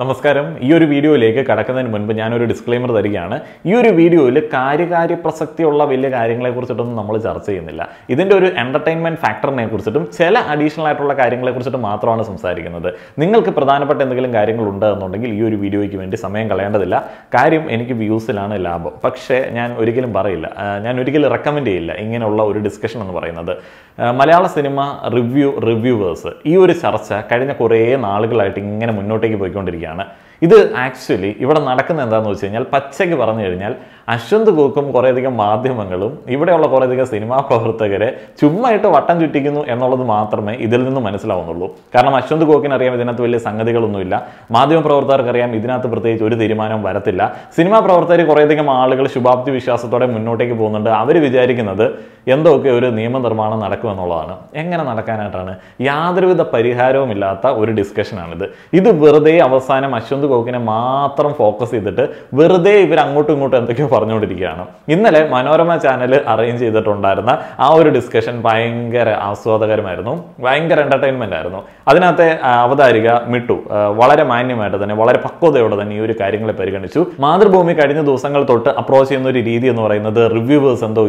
നമസ്കാരം ഈ ഒരു വീഡിയോയിലേക്ക് കടക്കുന്നതിന് മുൻപ് ഞാനൊരു ഡിസ്ക്ലെയിമർ തരികയാണ് ഈ ഒരു വീഡിയോയിൽ കാര്യകാര്യ പ്രസക്തിയുള്ള വലിയ കുറിച്ചിട്ടൊന്നും നമ്മൾ ചർച്ച ചെയ്യുന്നില്ല ഇതിൻ്റെ ഒരു എൻ്റർടൈൻമെൻറ്റ് ഫാക്ടറിനെ കുറിച്ചിട്ടും ചില അഡീഷണൽ ആയിട്ടുള്ള കുറിച്ചിട്ടും മാത്രമാണ് സംസാരിക്കുന്നത് നിങ്ങൾക്ക് പ്രധാനപ്പെട്ട എന്തെങ്കിലും കാര്യങ്ങളുണ്ട് എന്നുണ്ടെങ്കിൽ ഈ ഒരു വീഡിയോയ്ക്ക് വേണ്ടി സമയം കളയേണ്ടതില്ല കാര്യം എനിക്ക് വ്യൂസിലാണ് ലാഭം പക്ഷേ ഞാൻ ഒരിക്കലും പറയില്ല ഞാൻ ഒരിക്കലും റെക്കമെൻഡ് ചെയ്യില്ല ഇങ്ങനെയുള്ള ഒരു ഡിസ്കഷൻ എന്ന് പറയുന്നത് മലയാള സിനിമ റിവ്യൂ റിവ്യൂവേഴ്സ് ഈ ഒരു ചർച്ച കഴിഞ്ഞ കുറേ നാളുകളായിട്ട് ഇങ്ങനെ മുന്നോട്ടേക്ക് പോയിക്കൊണ്ടിരിക്കുക ഇത് ആക്ച്വലി ഇവിടെ നടക്കുന്നത് എന്താണെന്ന് വെച്ച് കഴിഞ്ഞാൽ പച്ചയ്ക്ക് പറഞ്ഞു കഴിഞ്ഞാൽ അശ്വന്ത് കൂക്കും കുറേയധികം മാധ്യമങ്ങളും ഇവിടെയുള്ള കുറേയധികം സിനിമാ പ്രവർത്തകരെ ചുമ്മായിട്ട് വട്ടം ചുറ്റിക്കുന്നു എന്നുള്ളത് മാത്രമേ ഇതിൽ നിന്ന് മനസ്സിലാവുന്നുള്ളൂ കാരണം അശ്വന്ത് കോക്കിനറിയാം ഇതിനകത്ത് വലിയ സംഗതികളൊന്നുമില്ല മാധ്യമ പ്രവർത്തകർക്ക് അറിയാം ഇതിനകത്ത് പ്രത്യേകിച്ച് ഒരു തീരുമാനവും വരത്തില്ല സിനിമാ പ്രവർത്തകർ കുറേയധികം ആളുകൾ ശുഭാപ്തി വിശ്വാസത്തോടെ മുന്നോട്ടേക്ക് പോകുന്നുണ്ട് അവർ വിചാരിക്കുന്നത് എന്തൊക്കെ ഒരു നിയമനിർമ്മാണം നടക്കുമെന്നുള്ളതാണ് എങ്ങനെ നടക്കാനായിട്ടാണ് യാതൊരുവിധ പരിഹാരവും ഇല്ലാത്ത ഒരു ഡിസ്കഷനാണിത് ഇത് വെറുതെ അവസാനം അശ്വന്ത് കോക്കിനെ മാത്രം ഫോക്കസ് ചെയ്തിട്ട് വെറുതെ ഇവർ അങ്ങോട്ടും ഇങ്ങോട്ടും എന്തൊക്കെയോ പറഞ്ഞുകൊണ്ടിരിക്കുകയാണ് ഇന്നലെ മനോരമ ചാനൽ അറേഞ്ച് ചെയ്തിട്ടുണ്ടായിരുന്ന ആ ഒരു ഡിസ്കഷൻ ഭയങ്കര ആസ്വാദകരമായിരുന്നു ഭയങ്കര എൻ്റർടൈൻമെൻ്റ് ആയിരുന്നു അതിനകത്തെ അവതാരിക മിട്ടു വളരെ മാന്യമായിട്ട് തന്നെ വളരെ പക്വതയോടെ തന്നെ ഈ ഒരു കാര്യങ്ങളെ പരിഗണിച്ചു മാതൃഭൂമി കഴിഞ്ഞ ദിവസങ്ങൾ തൊട്ട് അപ്രോച്ച് ചെയ്യുന്ന ഒരു രീതി എന്ന് പറയുന്നത് റിവ്യൂവേഴ്സ് എന്തോ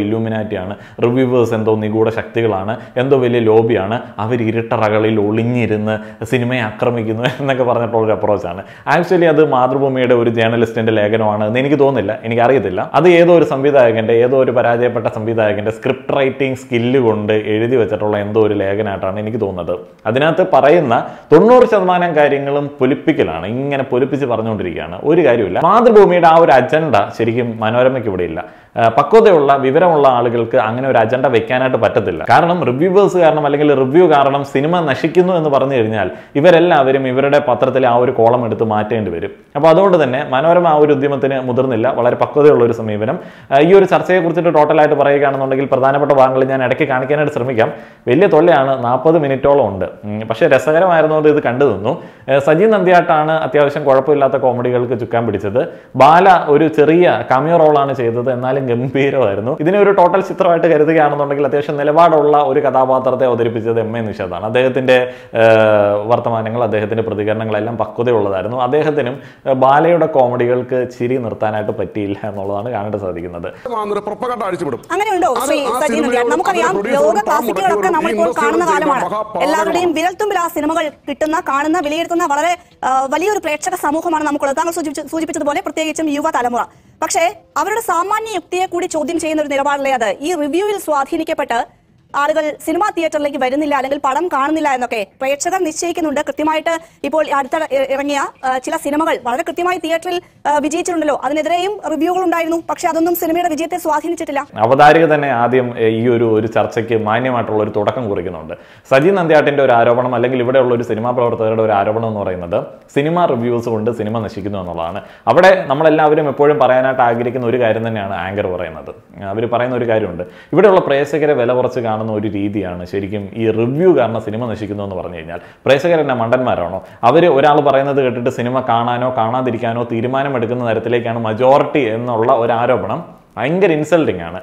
ആണ് റിവ്യൂവേഴ്സ് എന്തോ നിഗൂഢ ശക്തികളാണ് എന്തോ വലിയ ലോബിയാണ് അവർ ഇരുട്ടറകളിൽ ഒളിഞ്ഞിരുന്ന് സിനിമയെ ആക്രമിക്കുന്നു എന്നൊക്കെ പറഞ്ഞിട്ടുള്ളൊരു അപ്രോച്ചാണ് ആക്ച്വലി അത് മാതൃഭൂമിയുടെ ഒരു ജേർണലിസ്റ്റിൻ്റെ ലേഖനമാണ് എന്ന് എനിക്ക് തോന്നുന്നില്ല എനിക്കറിയത്തില്ല കാര്യമില്ല അത് ഏതോ ഒരു സംവിധായകൻ്റെ ഏതോ ഒരു പരാജയപ്പെട്ട സംവിധായകൻ്റെ സ്ക്രിപ്റ്റ് റൈറ്റിംഗ് സ്കില്ല് കൊണ്ട് എഴുതി വെച്ചിട്ടുള്ള എന്തോ ഒരു ലേഖനമായിട്ടാണ് എനിക്ക് തോന്നുന്നത് അതിനകത്ത് പറയുന്ന തൊണ്ണൂറ് ശതമാനം കാര്യങ്ങളും പൊലിപ്പിക്കലാണ് ഇങ്ങനെ പൊലിപ്പിച്ച് പറഞ്ഞുകൊണ്ടിരിക്കുകയാണ് ഒരു കാര്യമില്ല മാതൃഭൂമിയുടെ ആ ഒരു അജണ്ട ശരിക്കും മനോരമയ്ക്ക് ഇവിടെ ഇല്ല പക്വതയുള്ള വിവരമുള്ള ആളുകൾക്ക് അങ്ങനെ ഒരു അജണ്ട വെക്കാനായിട്ട് പറ്റത്തില്ല കാരണം റിവ്യൂവേഴ്സ് കാരണം അല്ലെങ്കിൽ റിവ്യൂ കാരണം സിനിമ നശിക്കുന്നു എന്ന് പറഞ്ഞു കഴിഞ്ഞാൽ ഇവരെല്ലാവരും ഇവരുടെ പത്രത്തിൽ ആ ഒരു കോളം എടുത്ത് മാറ്റേണ്ടി വരും അപ്പോൾ അതുകൊണ്ട് തന്നെ മനോരമ ആ ഒരു ഉദ്യമത്തിന് മുതിർന്നില്ല വളരെ പക്വതയുള്ള ഒരു സമീപനം ഈ ഒരു ചർച്ചയെക്കുറിച്ചിട്ട് ടോട്ടലായിട്ട് പറയുകയാണെന്നുണ്ടെങ്കിൽ പ്രധാനപ്പെട്ട ഭാഗങ്ങൾ ഞാൻ ഇടയ്ക്ക് കാണിക്കാനായിട്ട് ശ്രമിക്കാം വലിയ തൊല്ലയാണ് നാൽപ്പത് മിനിറ്റോളം ഉണ്ട് പക്ഷേ രസകരമായിരുന്നുകൊണ്ട് ഇത് കണ്ടു നിന്നു സജി നന്ദിയാട്ടാണ് അത്യാവശ്യം കുഴപ്പമില്ലാത്ത കോമഡികൾക്ക് ചുക്കാൻ പിടിച്ചത് ബാല ഒരു ചെറിയ കമ്മിയോ റോളാണ് ചെയ്തത് എന്നാലും ഗംഭീരമായിരുന്നു ഇതിനെ ഒരു ടോട്ടൽ ചിത്രമായിട്ട് കരുതുകയാണെന്നുണ്ടെങ്കിൽ അത്യാവശ്യം നിലപാടുള്ള ഒരു കഥാപാത്രത്തെ അവതരിപ്പിച്ചത് എം എ നിഷേധാണ് അദ്ദേഹത്തിന്റെ വർത്തമാനങ്ങൾ അദ്ദേഹത്തിന്റെ പ്രതികരണങ്ങളെല്ലാം പക്വതയുള്ളതായിരുന്നു അദ്ദേഹത്തിനും ബാലയുടെ കോമഡികൾക്ക് ചിരി നിർത്താനായിട്ട് പറ്റിയില്ല എന്നുള്ളതാണ് കാണാൻ സാധിക്കുന്നത് നമ്മൾ കാണുന്ന കാലമാണ് എല്ലാവരുടെയും വിരൽത്തുമ്പിൽ ആ സിനിമകൾ കിട്ടുന്ന കാണുന്ന വിലയിരുത്തുന്ന വളരെ വലിയൊരു പ്രേക്ഷക സമൂഹമാണ് നമുക്കുള്ളത് താങ്കൾ സൂചിപ്പിച്ചതുപോലെ പ്രത്യേകിച്ചും യുവ തലമുറ പക്ഷേ അവരുടെ സാമാന്യ യുക്തിയെ കൂടി ചോദ്യം ചെയ്യുന്ന ഒരു നിലപാടല്ലേ അത് ഈ റിവ്യൂവിൽ സ്വാധീനിക്കപ്പെട്ട് ആളുകൾ സിനിമാ തിയേറ്ററിലേക്ക് വരുന്നില്ല അല്ലെങ്കിൽ പടം കാണുന്നില്ല എന്നൊക്കെ പ്രേക്ഷകർ നിശ്ചയിക്കുന്നുണ്ട് കൃത്യമായിട്ട് ഇപ്പോൾ അടുത്ത ഇറങ്ങിയ ചില സിനിമകൾ വളരെ കൃത്യമായി തിയേറ്ററിൽ വിജയിച്ചിട്ടുണ്ടല്ലോ അതിനെതിരെയും റിവ്യൂകൾ ഉണ്ടായിരുന്നു പക്ഷെ അതൊന്നും സിനിമയുടെ വിജയത്തെ സ്വാധീനിച്ചിട്ടില്ല അവതാരിക തന്നെ ആദ്യം ഈ ഒരു ഒരു ചർച്ചയ്ക്ക് മാന്യമായിട്ടുള്ള ഒരു തുടക്കം കുറിക്കുന്നുണ്ട് സജി നന്ദ്യാട്ടിന്റെ ഒരു ആരോപണം അല്ലെങ്കിൽ ഇവിടെയുള്ള ഒരു സിനിമാ പ്രവർത്തകരുടെ ഒരു ആരോപണം എന്ന് പറയുന്നത് സിനിമ റിവ്യൂസ് കൊണ്ട് സിനിമ നശിക്കുന്നു എന്നുള്ളതാണ് അവിടെ നമ്മളെല്ലാവരും എപ്പോഴും പറയാനായിട്ട് ആഗ്രഹിക്കുന്ന ഒരു കാര്യം തന്നെയാണ് ആങ്കർ പറയുന്നത് അവർ പറയുന്ന ഒരു കാര്യമുണ്ട് ഇവിടെയുള്ള പ്രേക്ഷകരെ വില കുറച്ച് കാണുന്ന ഒരു രീതിയാണ് ശരിക്കും ഈ റിവ്യൂ കാരണം സിനിമ നശിക്കുന്നു എന്ന് പറഞ്ഞു കഴിഞ്ഞാൽ പ്രേക്ഷകരെന്നെ മണ്ടന്മാരാണോ അവർ ഒരാൾ പറയുന്നത് കേട്ടിട്ട് സിനിമ കാണാനോ കാണാതിരിക്കാനോ തീരുമാനമെടുക്കുന്ന തരത്തിലേക്കാണ് മജോറിറ്റി എന്നുള്ള ഒരു ആരോപണം ഭയങ്കര ഇൻസൾട്ടിങ് ആണ്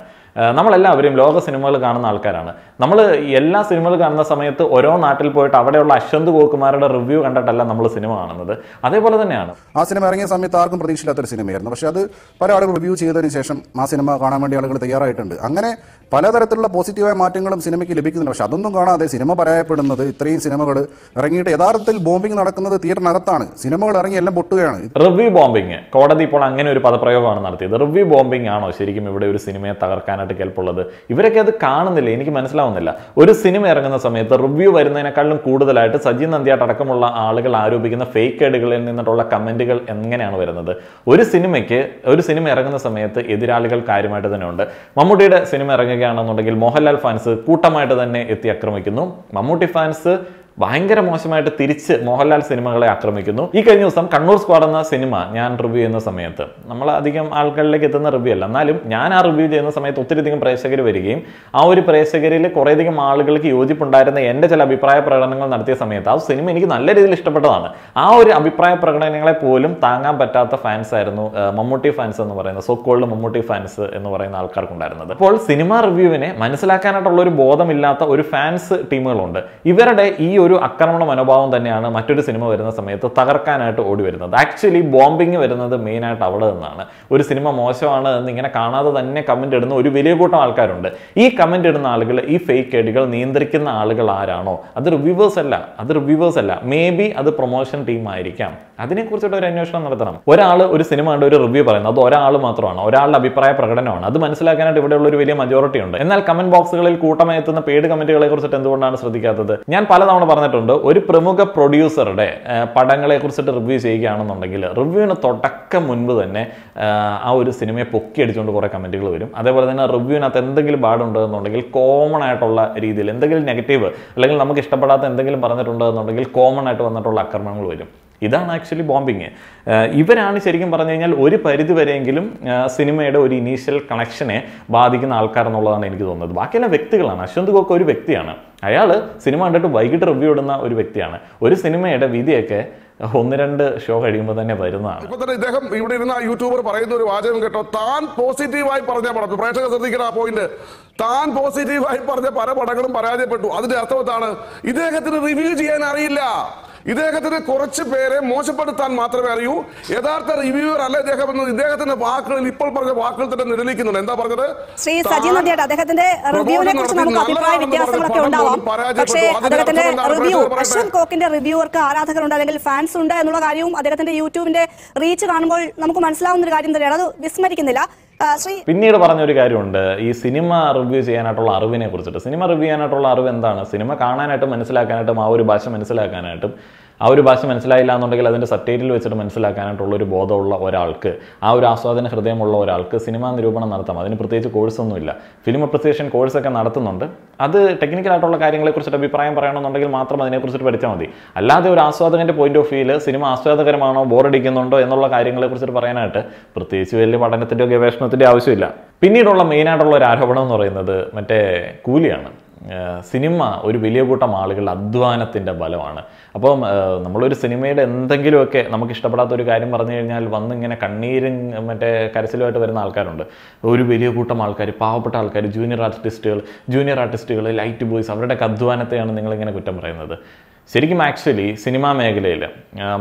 നമ്മളെല്ലാവരും ലോക സിനിമകൾ കാണുന്ന ആൾക്കാരാണ് നമ്മൾ എല്ലാ സിനിമകൾ കാണുന്ന സമയത്ത് ഓരോ നാട്ടിൽ പോയിട്ട് അവിടെയുള്ള അശ്വന്ത് ഗോകുമാരുടെ റിവ്യൂ കണ്ടിട്ടല്ല നമ്മൾ സിനിമ കാണുന്നത് അതേപോലെ തന്നെയാണ് ആ സിനിമ ഇറങ്ങിയ സമയത്ത് ആർക്കും പ്രതീക്ഷയില്ലാത്തൊരു സിനിമയായിരുന്നു പക്ഷേ അത് പല ആളുകൾ റിവ്യൂ ചെയ്തതിന് ശേഷം ആ സിനിമ കാണാൻ വേണ്ടി ആളുകൾ തയ്യാറായിട്ടുണ്ട് അങ്ങനെ പലതരത്തിലുള്ള പോസിറ്റീവായ മാറ്റങ്ങളും സിനിമയ്ക്ക് ലഭിക്കുന്നുണ്ട് പക്ഷെ അതൊന്നും കാണാതെ സിനിമ പരാജയപ്പെടുന്നത് ഇത്രയും സിനിമകൾ ഇറങ്ങിയിട്ട് യഥാർത്ഥത്തിൽ ബോംബിംഗ് നടക്കുന്നത് തിയേറ്ററിനകത്താണ് സിനിമകൾ ഇറങ്ങി എല്ലാം പൊട്ടുകയാണ് റിവ്യൂ ബോംബിംഗ് കോടതി ഇപ്പോൾ അങ്ങനെ ഒരു പദപ്രയോഗമാണ് നടത്തിയത് റിവ്യൂ ബോംബിംഗ് ആണോ ശരിക്കും ഇവിടെ ഒരു സിനിമയെ തകർക്കാൻ പ്രധാനമായിട്ട് കേൾപ്പുള്ളത് ഇവരൊക്കെ അത് കാണുന്നില്ല എനിക്ക് മനസ്സിലാവുന്നില്ല ഒരു സിനിമ ഇറങ്ങുന്ന സമയത്ത് റിവ്യൂ വരുന്നതിനേക്കാളും കൂടുതലായിട്ട് സജീവ് നന്ദ്യാട്ട് അടക്കമുള്ള ആളുകൾ ആരോപിക്കുന്ന ഫേക്ക് ഏടുകളിൽ നിന്നിട്ടുള്ള കമൻറ്റുകൾ എങ്ങനെയാണ് വരുന്നത് ഒരു സിനിമയ്ക്ക് ഒരു സിനിമ ഇറങ്ങുന്ന സമയത്ത് എതിരാളികൾ കാര്യമായിട്ട് തന്നെ ഉണ്ട് മമ്മൂട്ടിയുടെ സിനിമ ഇറങ്ങുകയാണെന്നുണ്ടെങ്കിൽ മോഹൻലാൽ ഫാൻസ് കൂട്ടമായിട്ട് തന്നെ എത്തി ആക്രമിക്കുന്നു മമ്മൂട്ടി ഫാൻസ് ഭയങ്കര മോശമായിട്ട് തിരിച്ച് മോഹൻലാൽ സിനിമകളെ ആക്രമിക്കുന്നു ഈ കഴിഞ്ഞ ദിവസം കണ്ണൂർ സ്ക്വാഡ് എന്ന സിനിമ ഞാൻ റിവ്യൂ ചെയ്യുന്ന സമയത്ത് നമ്മൾ അധികം ആൾക്കാരിലേക്ക് എത്തുന്ന റിവ്യൂ അല്ല എന്നാലും ഞാൻ ആ റിവ്യൂ ചെയ്യുന്ന സമയത്ത് ഒത്തിരിയധികം പ്രേക്ഷകർ വരികയും ആ ഒരു പ്രേക്ഷകരിൽ കുറേയധികം ആളുകൾക്ക് യോജിപ്പുണ്ടായിരുന്ന എൻ്റെ ചില അഭിപ്രായ പ്രകടനങ്ങൾ നടത്തിയ സമയത്ത് ആ സിനിമ എനിക്ക് നല്ല രീതിയിൽ ഇഷ്ടപ്പെട്ടതാണ് ആ ഒരു അഭിപ്രായ പ്രകടനങ്ങളെ പോലും താങ്ങാൻ പറ്റാത്ത ഫാൻസ് ആയിരുന്നു മമ്മൂട്ടി ഫാൻസ് എന്ന് പറയുന്ന സോ കോൾഡ് മമ്മൂട്ടി ഫാൻസ് എന്ന് പറയുന്ന ആൾക്കാർക്കുണ്ടായിരുന്നത് അപ്പോൾ സിനിമ റിവ്യൂവിനെ മനസ്സിലാക്കാനായിട്ടുള്ള ഒരു ബോധമില്ലാത്ത ഒരു ഫാൻസ് ടീമുകളുണ്ട് ഇവരുടെ ഈ ഒരു ആക്രമണ മനോഭാവം തന്നെയാണ് മറ്റൊരു സിനിമ വരുന്ന സമയത്ത് തകർക്കാനായിട്ട് ഓടി വരുന്നത് ആക്ച്വലി ബോംബിങ് വരുന്നത് മെയിനായിട്ട് അവിടെ നിന്നാണ് ഒരു സിനിമ മോശമാണ് എന്ന് ഇങ്ങനെ കാണാതെ തന്നെ കമൻ്റ് ഇടുന്ന ഒരു വലിയ കൂട്ടം ആൾക്കാരുണ്ട് ഈ കമൻ്റ് ഇടുന്ന ആളുകൾ ഈ ഫേക്ക് ഐഡികൾ നിയന്ത്രിക്കുന്ന ആളുകൾ ആരാണോ അത് റിവ്യൂവേഴ്സ് അല്ല അത് റിവ്യൂവേഴ്സ് അല്ല മേ ബി അത് പ്രൊമോഷൻ ടീം ആയിരിക്കാം അതിനെക്കുറിച്ചിട്ട് ഒരു അന്വേഷണം നടത്തണം ഒരാൾ ഒരു സിനിമ കണ്ട് ഒരു റിവ്യൂ പറയുന്നത് അത് ഒരാൾ മാത്രമാണ് ഒരാളുടെ അഭിപ്രായ പ്രകടനമാണ് അത് മനസ്സിലാക്കാനായിട്ട് ഇവിടെയുള്ള ഒരു വലിയ മജോറിറ്റി ഉണ്ട് എന്നാൽ കമന്റ് ബോക്സുകളിൽ കൂട്ടമായി എത്തുന്ന പേഡ് കമൻറ്റുകളെ കുറിച്ചിട്ട് എന്തുകൊണ്ടാണ് ശ്രദ്ധിക്കാത്തത് ഞാൻ പലതവണ പറഞ്ഞിട്ടുണ്ട് ഒരു പ്രമുഖ പ്രൊഡ്യൂസറുടെ പടങ്ങളെ കുറിച്ചിട്ട് റിവ്യൂ ചെയ്യുകയാണെന്നുണ്ടെങ്കിൽ റിവ്യൂവിന് തുടക്കം മുൻപ് തന്നെ ആ ഒരു സിനിമയെ പൊക്കി അടിച്ചുകൊണ്ട് കുറേ കമൻറ്റുകൾ വരും അതേപോലെ തന്നെ റിവ്യൂവിനകത്ത് എന്തെങ്കിലും പാടുണ്ടോ എന്നുണ്ടെങ്കിൽ കോമൺ ആയിട്ടുള്ള രീതിയിൽ എന്തെങ്കിലും നെഗറ്റീവ് അല്ലെങ്കിൽ നമുക്ക് ഇഷ്ടപ്പെടാത്ത എന്തെങ്കിലും പറഞ്ഞിട്ടുണ്ടോ എന്നുണ്ടെങ്കിൽ കോമൺ ആയിട്ട് വന്നിട്ടുള്ള ആക്രമണങ്ങൾ വരും ഇതാണ് ആക്ച്വലി ബോംബിങ് ഇവരാണ് ശരിക്കും പറഞ്ഞു കഴിഞ്ഞാൽ ഒരു പരിധി വരെയെങ്കിലും സിനിമയുടെ ഒരു ഇനീഷ്യൽ കണക്ഷനെ ബാധിക്കുന്ന ആൾക്കാരെന്നുള്ളതാണ് എനിക്ക് തോന്നുന്നത് ബാക്കിയെല്ലാം വ്യക്തികളാണ് അശ്വന്ത് ഗോക്ക് ഒരു വ്യക്തിയാണ് അയാൾ സിനിമ കണ്ടിട്ട് വൈകിട്ട് റിവ്യൂ ഇടുന്ന ഒരു വ്യക്തിയാണ് ഒരു സിനിമയുടെ വിധിയൊക്കെ ഒന്ന് രണ്ട് ഷോ കഴിയുമ്പോൾ തന്നെ വരുന്നതാണ് ഇപ്പൊ തന്നെ ഇദ്ദേഹം ഇവിടെ ഇരുന്ന യൂട്യൂബർ പറയുന്ന ഒരു വാചകം കേട്ടോ താൻ പോസിറ്റീവായി പറഞ്ഞ പടം പ്രേക്ഷകർ ശ്രദ്ധിക്കുന്ന ആ പോയിന്റ് താൻ പോസിറ്റീവായി പറഞ്ഞ പല പടങ്ങളും പരാജയപ്പെട്ടു അതിന്റെ അർത്ഥം എന്താണ് ഇദ്ദേഹത്തിന് റിവ്യൂ ചെയ്യാൻ അറിയില്ല ഇദ്ദേഹത്തിന് കുറച്ച് പേരെ മോശപ്പെടുത്താൻ മാത്രമേ അറിയൂ യഥാർത്ഥ റിവ്യൂവർ അല്ല ഇദ്ദേഹം ഇദ്ദേഹത്തിന്റെ വാക്കുകളിൽ ഇപ്പോൾ പറഞ്ഞ വാക്കുകൾ തന്നെ നിലനിൽക്കുന്നുണ്ട് എന്താ പറഞ്ഞത് ശ്രീ സജീവ് നദിയായിട്ട് അദ്ദേഹത്തിന്റെ റിവ്യൂവിനെ കുറിച്ച് നമുക്ക് അഭിപ്രായ വ്യത്യാസങ്ങളൊക്കെ ഉണ്ടാവാം പക്ഷേ അദ്ദേഹത്തിന്റെ റിവ്യൂ അശ്വൻ കോക്കിന്റെ റിവ്യൂവർക്ക് ആരാധകരുണ്ട് അല്ലെങ്കിൽ ഫാൻസ് ഉണ്ട് എന്നുള്ള കാര്യവും അദ്ദേഹത്തിന്റെ യൂട്യൂബിന്റെ റീച്ച് കാണുമ്പോൾ നമുക്ക് മനസ്സിലാവുന്ന ഒരു കാര്യം തന്നെയാണ് അത് വിസ്മരിക്കുന്നില്ല പിന്നീട് പറഞ്ഞൊരു കാര്യമുണ്ട് ഈ സിനിമ റിവ്യൂ ചെയ്യാനായിട്ടുള്ള അറിവിനെ കുറിച്ചിട്ട് സിനിമ റിവ്യൂ ചെയ്യാനായിട്ടുള്ള അറിവ് എന്താണ് സിനിമ കാണാനായിട്ടും മനസ്സിലാക്കാനായിട്ടും ആ ഒരു ഭാഷ മനസ്സിലാക്കാനായിട്ടും ആ ഒരു ഭാഷ മനസ്സിലായില്ല എന്നുണ്ടെങ്കിൽ അതിൻ്റെ സബ്ടൈറ്റിൽ വെച്ചിട്ട് മനസ്സിലാക്കാനായിട്ടുള്ള ഒരു ബോധമുള്ള ഒരാൾക്ക് ആ ഒരു ആസ്വാദന ഹൃദയമുള്ള ഒരാൾക്ക് സിനിമാ നിരൂപണം നടത്താം അതിന് പ്രത്യേകിച്ച് കോഴ്സൊന്നുമില്ല ഫിലിം അപ്രിസിയേഷൻ കോഴ്സൊക്കെ നടത്തുന്നുണ്ട് അത് ടെക്നിക്കലായിട്ടുള്ള കാര്യങ്ങളെക്കുറിച്ചിട്ട് അഭിപ്രായം പറയണമെന്നുണ്ടെങ്കിൽ മാത്രം അതിനെക്കുറിച്ചിട്ട് പഠിച്ചാൽ മതി അല്ലാതെ ഒരു ആസ്വാദകൻ്റെ പോയിന്റ് ഓഫ് വ്യൂയിൽ സിനിമ ആസ്വാദകരമാണോ ബോറടിക്കുന്നുണ്ടോ എന്നുള്ള കാര്യങ്ങളെക്കുറിച്ചിട്ട് പറയാനായിട്ട് പ്രത്യേകിച്ച് വലിയ പഠനത്തിൻ്റെയോ ഗവേഷണത്തിൻ്റെ ആവശ്യമില്ല പിന്നീടുള്ള മെയിനായിട്ടുള്ള ഒരു ആരോപണം എന്ന് പറയുന്നത് മറ്റേ കൂലിയാണ് സിനിമ ഒരു വലിയ കൂട്ടം ആളുകളുടെ അധ്വാനത്തിൻ്റെ ബലമാണ് അപ്പം നമ്മളൊരു സിനിമയുടെ എന്തെങ്കിലുമൊക്കെ നമുക്ക് ഇഷ്ടപ്പെടാത്ത ഒരു കാര്യം പറഞ്ഞു കഴിഞ്ഞാൽ ഇങ്ങനെ കണ്ണീരും മറ്റേ കരച്ചിലുമായിട്ട് വരുന്ന ആൾക്കാരുണ്ട് ഒരു വലിയ കൂട്ടം ആൾക്കാർ പാവപ്പെട്ട ആൾക്കാർ ജൂനിയർ ആർട്ടിസ്റ്റുകൾ ജൂനിയർ ആർട്ടിസ്റ്റുകൾ ലൈറ്റ് ബോയ്സ് അവരുടെയൊക്കെ അധ്വാനത്തെയാണ് നിങ്ങളിങ്ങനെ കുറ്റം പറയുന്നത് ശരിക്കും ആക്ച്വലി സിനിമാ മേഖലയിൽ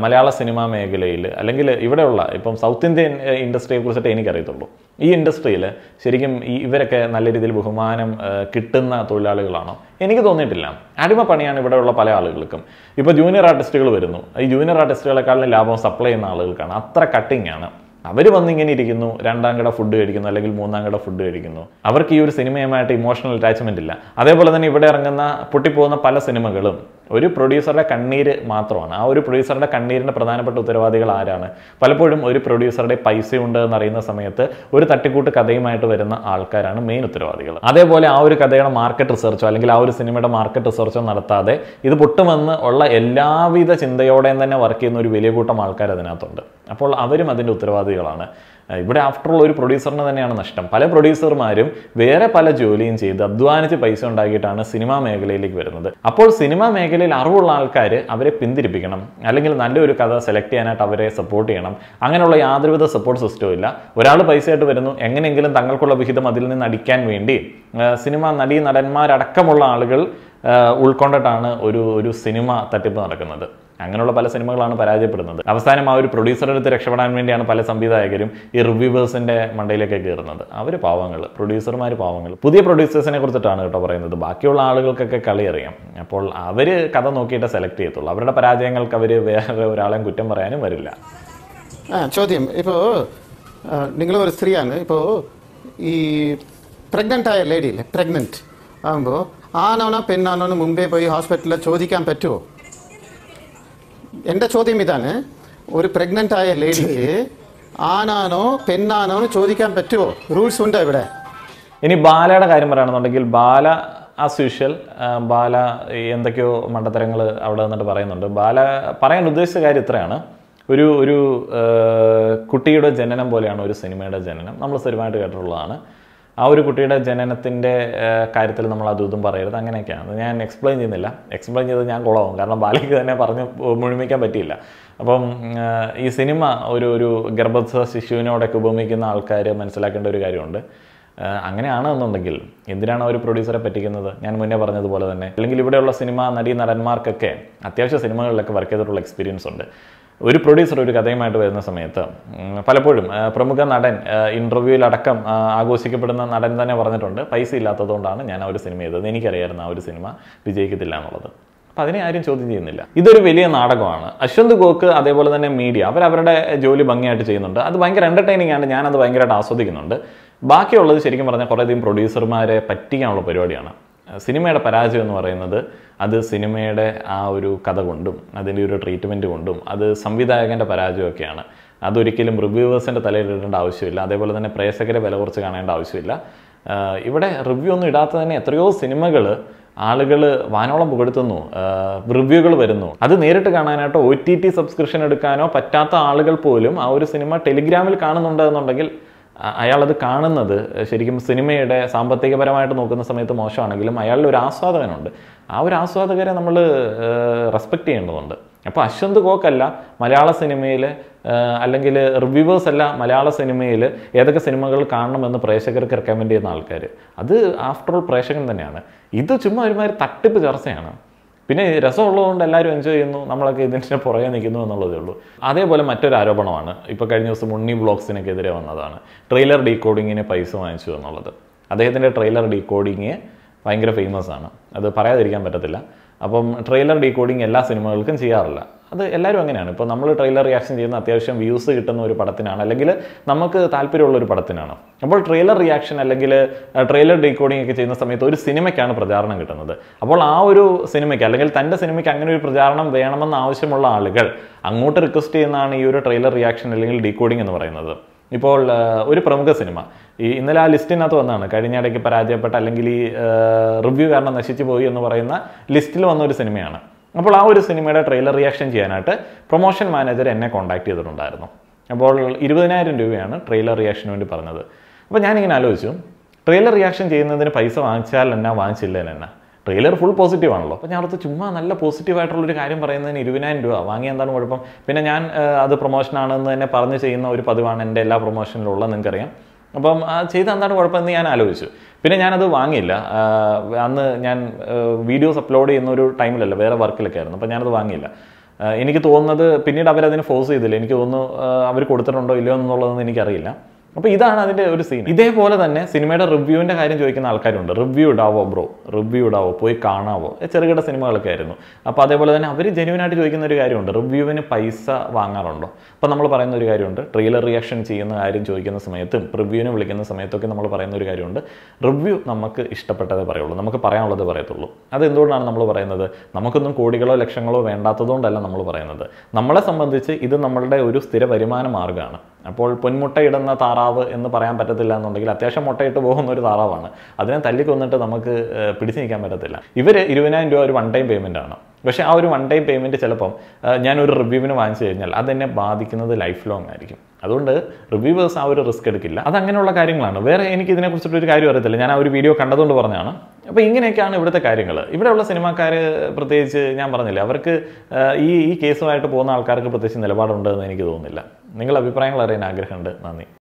മലയാള സിനിമാ മേഖലയിൽ അല്ലെങ്കിൽ ഇവിടെയുള്ള ഇപ്പം സൗത്ത് ഇന്ത്യൻ ഇൻഡസ്ട്രിയെ കുറിച്ചിട്ട് എനിക്കറിയത്തുള്ളൂ ഈ ഇൻഡസ്ട്രിയിൽ ശരിക്കും ഈ ഇവരൊക്കെ നല്ല രീതിയിൽ ബഹുമാനം കിട്ടുന്ന തൊഴിലാളികളാണോ എനിക്ക് തോന്നിയിട്ടില്ല പണിയാണ് ഇവിടെയുള്ള പല ആളുകൾക്കും ഇപ്പോൾ ജൂനിയർ ആർട്ടിസ്റ്റുകൾ വരുന്നു ഈ ജൂനിയർ ആർട്ടിസ്റ്റുകളെക്കാളും ലാഭം സപ്ലൈ ചെയ്യുന്ന ആളുകൾക്കാണ് അത്ര കട്ടിങ് ആണ് അവർ വന്നിങ്ങനെ ഇരിക്കുന്നു രണ്ടാം കട ഫുഡ് കഴിക്കുന്നു അല്ലെങ്കിൽ മൂന്നാം കട ഫുഡ് കഴിക്കുന്നു അവർക്ക് ഈ ഒരു സിനിമയുമായിട്ട് ഇമോഷണൽ അറ്റാച്ച്മെൻ്റ് ഇല്ല അതേപോലെ തന്നെ ഇവിടെ ഇറങ്ങുന്ന പൊട്ടിപ്പോകുന്ന പല സിനിമകളും ഒരു പ്രൊഡ്യൂസറുടെ കണ്ണീര് മാത്രമാണ് ആ ഒരു പ്രൊഡ്യൂസറുടെ കണ്ണീരിൻ്റെ പ്രധാനപ്പെട്ട ഉത്തരവാദികൾ ആരാണ് പലപ്പോഴും ഒരു പ്രൊഡ്യൂസറുടെ പൈസയുണ്ട് എന്ന് അറിയുന്ന സമയത്ത് ഒരു തട്ടിക്കൂട്ട് കഥയുമായിട്ട് വരുന്ന ആൾക്കാരാണ് മെയിൻ ഉത്തരവാദികൾ അതേപോലെ ആ ഒരു കഥയുടെ മാർക്കറ്റ് റിസർച്ചോ അല്ലെങ്കിൽ ആ ഒരു സിനിമയുടെ മാർക്കറ്റ് റിസർച്ചോ നടത്താതെ ഇത് പൊട്ടുമെന്ന് ഉള്ള എല്ലാവിധ ചിന്തയോടെയും തന്നെ വർക്ക് ചെയ്യുന്ന ഒരു വലിയ കൂട്ടം ആൾക്കാർ അതിനകത്തുണ്ട് അപ്പോൾ അവരും അതിൻ്റെ ഉത്തരവാദികളാണ് ഇവിടെ ആഫ്റ്റർ ഓൾ ഒരു പ്രൊഡ്യൂസറിന് തന്നെയാണ് നഷ്ടം പല പ്രൊഡ്യൂസർമാരും വേറെ പല ജോലിയും ചെയ്ത് അധ്വാനിച്ച് പൈസ ഉണ്ടാക്കിയിട്ടാണ് സിനിമാ മേഖലയിലേക്ക് വരുന്നത് അപ്പോൾ സിനിമാ മേഖലയിൽ അറിവുള്ള ആൾക്കാർ അവരെ പിന്തിരിപ്പിക്കണം അല്ലെങ്കിൽ നല്ലൊരു കഥ സെലക്ട് ചെയ്യാനായിട്ട് അവരെ സപ്പോർട്ട് ചെയ്യണം അങ്ങനെയുള്ള യാതൊരുവിധ സപ്പോർട്ട് സിസ്റ്റവും ഇല്ല ഒരാൾ പൈസയായിട്ട് വരുന്നു എങ്ങനെയെങ്കിലും തങ്ങൾക്കുള്ള വിഹിതം അതിൽ നിന്ന് അടിക്കാൻ വേണ്ടി സിനിമ നടീ നടന്മാരടക്കമുള്ള ആളുകൾ ഉൾക്കൊണ്ടിട്ടാണ് ഒരു ഒരു സിനിമ തട്ടിപ്പ് നടക്കുന്നത് അങ്ങനെയുള്ള പല സിനിമകളാണ് പരാജയപ്പെടുന്നത് അവസാനം ആ ഒരു പ്രൊഡ്യൂസറെടുത്ത് രക്ഷപ്പെടാൻ വേണ്ടിയാണ് പല സംവിധായകരും ഈ റിവ്യൂവേഴ്സിന്റെ മണ്ടയിലേക്ക് കയറുന്നത് അവർ പാവങ്ങൾ പ്രൊഡ്യൂസർമാർ പാവങ്ങൾ പുതിയ പ്രൊഡ്യൂസേഴ്സിനെ കുറിച്ചിട്ടാണ് കേട്ടോ പറയുന്നത് ബാക്കിയുള്ള ആളുകൾക്കൊക്കെ കളി അറിയാം അപ്പോൾ അവർ കഥ നോക്കിയിട്ട് സെലക്ട് ചെയ്യത്തുള്ളൂ അവരുടെ പരാജയങ്ങൾക്ക് അവർ വേറെ ഒരാളെയും കുറ്റം പറയാനും വരില്ല ചോദ്യം ഇപ്പോൾ നിങ്ങൾ ഒരു സ്ത്രീയാണ് ഇപ്പോൾ ഈ പ്രഗ്നൻ്റ് ആയ ലേഡിയില്ലേ പ്രഗ്നൻറ്റ് ആകുമ്പോൾ ആണോനോ പെണ്ണാണോ മുമ്പേ പോയി ഹോസ്പിറ്റലിൽ ചോദിക്കാൻ പറ്റുമോ എന്റെ ചോദ്യം ഇതാണ് ഒരു പ്രഗ്നന്റ് ആയ ലേഡിക്ക് ആനാണോ പെണ്ണാണോ എന്ന് ചോദിക്കാൻ പറ്റുമോ റൂൾസ് ഉണ്ടോ ഇവിടെ ഇനി ബാലയുടെ കാര്യം പറയുകയാണെന്നുണ്ടെങ്കിൽ ബാല ആസ് യൂഷ്വൽ ബാല എന്തൊക്കെയോ മണ്ടത്തരങ്ങൾ അവിടെ നിന്നിട്ട് പറയുന്നുണ്ട് ബാല പറയാൻ ഉദ്ദേശിച്ച കാര്യം ഇത്രയാണ് ഒരു ഒരു കുട്ടിയുടെ ജനനം പോലെയാണ് ഒരു സിനിമയുടെ ജനനം നമ്മൾ സ്ഥിരമായിട്ട് കേട്ടിട്ടുള്ളതാണ് ആ ഒരു കുട്ടിയുടെ ജനനത്തിൻ്റെ കാര്യത്തിൽ നമ്മൾ അതും പറയരുത് അങ്ങനെയൊക്കെയാണ് ഞാൻ എക്സ്പ്ലെയിൻ ചെയ്യുന്നില്ല എക്സ്പ്ലെയിൻ ചെയ്ത് ഞാൻ കുളമാവും കാരണം ബാലയ്ക്ക് തന്നെ പറഞ്ഞ് മുഴുമിക്കാൻ പറ്റിയില്ല അപ്പം ഈ സിനിമ ഒരു ഒരു ഗർഭസ്ഥ ശിശുവിനോടൊക്കെ ഉപമിക്കുന്ന ആൾക്കാർ മനസ്സിലാക്കേണ്ട ഒരു കാര്യമുണ്ട് അങ്ങനെയാണ് എന്നുണ്ടെങ്കിൽ എന്തിനാണ് ഒരു പ്രൊഡ്യൂസറെ പറ്റിക്കുന്നത് ഞാൻ മുന്നേ പറഞ്ഞതുപോലെ തന്നെ അല്ലെങ്കിൽ ഇവിടെയുള്ള സിനിമ നടീ നടന്മാർക്കൊക്കെ അത്യാവശ്യ സിനിമകളിലൊക്കെ വർക്ക് ചെയ്തിട്ടുള്ള എക്സ്പീരിയൻസ് ഉണ്ട് ഒരു പ്രൊഡ്യൂസർ ഒരു കഥയുമായിട്ട് വരുന്ന സമയത്ത് പലപ്പോഴും പ്രമുഖ നടൻ ഇൻ്റർവ്യൂവിലടക്കം ആഘോഷിക്കപ്പെടുന്ന നടൻ തന്നെ പറഞ്ഞിട്ടുണ്ട് പൈസ ഇല്ലാത്തതുകൊണ്ടാണ് ഞാൻ ആ ഒരു സിനിമ ചെയ്തത് എനിക്കറിയായിരുന്നു ആ ഒരു സിനിമ വിജയിക്കത്തില്ല എന്നുള്ളത് അപ്പോൾ അതിനെ ആരും ചോദ്യം ചെയ്യുന്നില്ല ഇതൊരു വലിയ നാടകമാണ് അശ്വന്ത് ഗോക്ക് അതേപോലെ തന്നെ മീഡിയ അവർ അവരുടെ ജോലി ഭംഗിയായിട്ട് ചെയ്യുന്നുണ്ട് അത് ഭയങ്കര എൻ്റർടൈനിങ് ആണ് ഞാനത് ഭയങ്കരമായിട്ട് ആസ്വദിക്കുന്നുണ്ട് ബാക്കിയുള്ളത് ശരിക്കും പറഞ്ഞാൽ കുറേയധികം പ്രൊഡ്യൂസർമാരെ പറ്റിക്കാനുള്ള പരിപാടിയാണ് സിനിമയുടെ പരാജയം എന്ന് പറയുന്നത് അത് സിനിമയുടെ ആ ഒരു കഥ കൊണ്ടും അതിൻ്റെ ഒരു ട്രീറ്റ്മെൻറ്റ് കൊണ്ടും അത് സംവിധായകൻ്റെ പരാജയമൊക്കെയാണ് അതൊരിക്കലും റിവ്യൂവേഴ്സിൻ്റെ തലയിലിടേണ്ട ആവശ്യമില്ല അതേപോലെ തന്നെ പ്രേക്ഷകരെ വില കുറച്ച് കാണേണ്ട ആവശ്യമില്ല ഇവിടെ റിവ്യൂ ഒന്നും ഇടാത്ത തന്നെ എത്രയോ സിനിമകൾ ആളുകൾ വാനോളം പുകഴ്ത്തുന്നു റിവ്യൂകൾ വരുന്നു അത് നേരിട്ട് കാണാനായിട്ടോ ഒ ടി ടി സബ്സ്ക്രിപ്ഷൻ എടുക്കാനോ പറ്റാത്ത ആളുകൾ പോലും ആ ഒരു സിനിമ ടെലിഗ്രാമിൽ കാണുന്നുണ്ട് എന്നുണ്ടെങ്കിൽ അയാളത് കാണുന്നത് ശരിക്കും സിനിമയുടെ സാമ്പത്തികപരമായിട്ട് നോക്കുന്ന സമയത്ത് മോശമാണെങ്കിലും അയാളുടെ ഒരു ആസ്വാദകനുണ്ട് ആ ഒരു ആസ്വാദകരെ നമ്മൾ റെസ്പെക്റ്റ് ചെയ്യേണ്ടതുണ്ട് അപ്പോൾ അശ്വന്ത് കോക്കല്ല മലയാള സിനിമയിൽ അല്ലെങ്കിൽ റിവ്യൂവേഴ്സ് അല്ല മലയാള സിനിമയിൽ ഏതൊക്കെ സിനിമകൾ കാണണമെന്ന് പ്രേക്ഷകർക്ക് റെക്കമെൻഡ് ചെയ്യുന്ന ആൾക്കാർ അത് ആഫ്റ്റർ ഓൾ പ്രേക്ഷകൻ തന്നെയാണ് ഇത് ചുമ്മാ ഒരുമാതിരി തട്ടിപ്പ് ചർച്ചയാണ് പിന്നെ രസമുള്ളതുകൊണ്ട് എല്ലാവരും എൻജോയ് ചെയ്യുന്നു നമ്മളൊക്കെ ഇതിൻ്റെ പുറകെ നിൽക്കുന്നു എന്നുള്ളതേ ഉള്ളൂ അതേപോലെ മറ്റൊരു ആരോപണമാണ് ഇപ്പോൾ കഴിഞ്ഞ ദിവസം ഉണ്ണി ബ്ലോഗ്സിനൊക്കെതിരെ വന്നതാണ് ട്രെയിലർ ഡീകോഡിങ്ങിന് പൈസ വാങ്ങിച്ചു എന്നുള്ളത് അദ്ദേഹത്തിൻ്റെ ട്രെയിലർ ഡീകോഡിങ് ഭയങ്കര ഫേമസ് ആണ് അത് പറയാതിരിക്കാൻ പറ്റത്തില്ല അപ്പം ട്രെയിലർ ഡീകോഡിങ് എല്ലാ സിനിമകൾക്കും ചെയ്യാറില്ല അത് എല്ലാവരും അങ്ങനെയാണ് ഇപ്പോൾ നമ്മൾ ട്രെയിലർ റിയാക്ഷൻ ചെയ്യുന്ന അത്യാവശ്യം വ്യൂസ് കിട്ടുന്ന ഒരു പടത്തിനാണ് അല്ലെങ്കിൽ നമുക്ക് താല്പര്യമുള്ള ഒരു പടത്തിനാണ് അപ്പോൾ ട്രെയിലർ റിയാക്ഷൻ അല്ലെങ്കിൽ ട്രെയിലർ ഡീകോഡിംഗ് ഒക്കെ ചെയ്യുന്ന സമയത്ത് ഒരു സിനിമയ്ക്കാണ് പ്രചാരണം കിട്ടുന്നത് അപ്പോൾ ആ ഒരു സിനിമയ്ക്ക് അല്ലെങ്കിൽ തൻ്റെ സിനിമയ്ക്ക് അങ്ങനെ ഒരു പ്രചാരണം വേണമെന്ന് ആവശ്യമുള്ള ആളുകൾ അങ്ങോട്ട് റിക്വസ്റ്റ് ചെയ്യുന്നതാണ് ഈ ഒരു ട്രെയിലർ റിയാക്ഷൻ അല്ലെങ്കിൽ ഡീകോഡിംഗ് എന്ന് പറയുന്നത് ഇപ്പോൾ ഒരു പ്രമുഖ സിനിമ ഈ ഇന്നലെ ആ ലിസ്റ്റിനകത്ത് വന്നാണ് കഴിഞ്ഞ ഇടയ്ക്ക് പരാജയപ്പെട്ട അല്ലെങ്കിൽ ഈ റിവ്യൂ കാരണം നശിച്ചു പോയി എന്ന് പറയുന്ന ലിസ്റ്റിൽ വന്ന ഒരു സിനിമയാണ് അപ്പോൾ ആ ഒരു സിനിമയുടെ ട്രെയിലർ റിയാക്ഷൻ ചെയ്യാനായിട്ട് പ്രൊമോഷൻ മാനേജർ എന്നെ കോൺടാക്ട് ചെയ്തിട്ടുണ്ടായിരുന്നു അപ്പോൾ ഇരുപതിനായിരം രൂപയാണ് ട്രെയിലർ റിയാക്ഷന് വേണ്ടി പറഞ്ഞത് അപ്പോൾ ഞാനിങ്ങനെ ആലോചിച്ചു ട്രെയിലർ റിയാക്ഷൻ ചെയ്യുന്നതിന് പൈസ വാങ്ങിച്ചാൽ എന്നാ വാങ്ങിച്ചില്ല എന്നാ ട്രെയിലർ ഫുൾ പോസിറ്റീവ് ആണല്ലോ അപ്പോൾ ഞാൻ അടുത്ത് ചുമ്മാ നല്ല പോസിറ്റീവ് ആയിട്ടുള്ളൊരു കാര്യം പറയുന്നതിന് ഇരുപതിനായിരം രൂപ വാങ്ങി എന്താണ് കുഴപ്പം പിന്നെ ഞാൻ അത് പ്രൊമോഷനാണെന്ന് തന്നെ പറഞ്ഞ് ചെയ്യുന്ന ഒരു പതിവാണ് എൻ്റെ എല്ലാ പ്രൊമോഷനിലുള്ള നിങ്ങൾക്കറിയാം അപ്പം ചെയ്ത് എന്താണ് കുഴപ്പമെന്ന് ഞാൻ ആലോചിച്ചു പിന്നെ ഞാനത് വാങ്ങിയില്ല അന്ന് ഞാൻ വീഡിയോസ് അപ്ലോഡ് ചെയ്യുന്ന ഒരു ടൈമിലല്ല വേറെ വർക്കിലൊക്കെ ആയിരുന്നു അപ്പം ഞാനത് വാങ്ങിയില്ല എനിക്ക് തോന്നുന്നത് പിന്നീട് അവരതിന് ഫോഴ്സ് ചെയ്തില്ല എനിക്ക് തോന്നുന്നു അവർ കൊടുത്തിട്ടുണ്ടോ ഇല്ലയോ എന്നുള്ളതെന്ന് എനിക്കറിയില്ല അപ്പോൾ ഇതാണ് അതിന്റെ ഒരു സീൻ ഇതേപോലെ തന്നെ സിനിമയുടെ റിവ്യൂവിന്റെ കാര്യം ചോദിക്കുന്ന ആൾക്കാരുണ്ട് റിവ്യൂ ഇടാവോ ബ്രോ റിവ്യൂ ഇടാവോ പോയി കാണാവോ ചെറുകിട സിനിമകളൊക്കെ ആയിരുന്നു അപ്പോൾ അതേപോലെ തന്നെ അവർ ജെനുവിനായിട്ട് ചോദിക്കുന്ന ഒരു കാര്യമുണ്ട് റിവ്യൂവിന് പൈസ വാങ്ങാറുണ്ടോ അപ്പോൾ നമ്മൾ പറയുന്ന ഒരു കാര്യമുണ്ട് ട്രെയിലർ റിയാക്ഷൻ ചെയ്യുന്ന കാര്യം ചോദിക്കുന്ന സമയത്തും റിവ്യൂവിനെ വിളിക്കുന്ന സമയത്തൊക്കെ നമ്മൾ പറയുന്ന ഒരു കാര്യമുണ്ട് റിവ്യൂ നമുക്ക് ഇഷ്ടപ്പെട്ടതേ പറയുള്ളൂ നമുക്ക് പറയാനുള്ളത് പറയത്തുള്ളൂ അത് എന്തുകൊണ്ടാണ് നമ്മൾ പറയുന്നത് നമുക്കൊന്നും കോടികളോ ലക്ഷങ്ങളോ വേണ്ടാത്തതുകൊണ്ടല്ല നമ്മൾ പറയുന്നത് നമ്മളെ സംബന്ധിച്ച് ഇത് നമ്മളുടെ ഒരു സ്ഥിര വരുമാന മാർഗ്ഗമാണ് അപ്പോൾ പൊന്മുട്ട ഇടുന്ന താറാ താറാവ് എന്ന് പറയാൻ പറ്റത്തില്ല എന്നുണ്ടെങ്കിൽ അത്യാവശ്യം മുട്ടയിട്ട് പോകുന്ന ഒരു താറാവാണ് അതിനെ തല്ലിക്കൊന്നിട്ട് നമുക്ക് പിടിച്ചു നിൽക്കാൻ പറ്റത്തില്ല ഇവർ ഇരുപതിനായിരം രൂപ ഒരു വൺ ടൈം പേയ്മെൻ്റ് ആണ് പക്ഷേ ആ ഒരു വൺ ടൈം പേയ്മെൻറ്റ് ചിലപ്പം ഞാനൊരു റിവ്യൂവിന് വാങ്ങിച്ചു കഴിഞ്ഞാൽ അതെന്നെ ബാധിക്കുന്നത് ലൈഫ് ലോങ് ആയിരിക്കും അതുകൊണ്ട് റിവ്യൂവേഴ്സ് ആ ഒരു റിസ്ക് എടുക്കില്ല അത് അങ്ങനെയുള്ള കാര്യങ്ങളാണ് വേറെ എനിക്ക് ഇതിനെക്കുറിച്ചിട്ടൊരു ഒരു കാര്യം അറിയത്തില്ല ഞാൻ ആ ഒരു വീഡിയോ കണ്ടതുകൊണ്ട് പറഞ്ഞതാണ് അപ്പോൾ ഇങ്ങനെയൊക്കെയാണ് ഇവിടുത്തെ കാര്യങ്ങൾ ഇവിടെയുള്ള സിനിമാക്കാർ പ്രത്യേകിച്ച് ഞാൻ പറഞ്ഞില്ല അവർക്ക് ഈ ഈ കേസുമായിട്ട് പോകുന്ന ആൾക്കാർക്ക് പ്രത്യേകിച്ച് നിലപാടുണ്ടെന്ന് എനിക്ക് തോന്നുന്നില്ല നിങ്ങളുടെ അഭിപ്രായങ്ങൾ അറിയാൻ ആഗ്രഹമുണ്ട് നന്ദി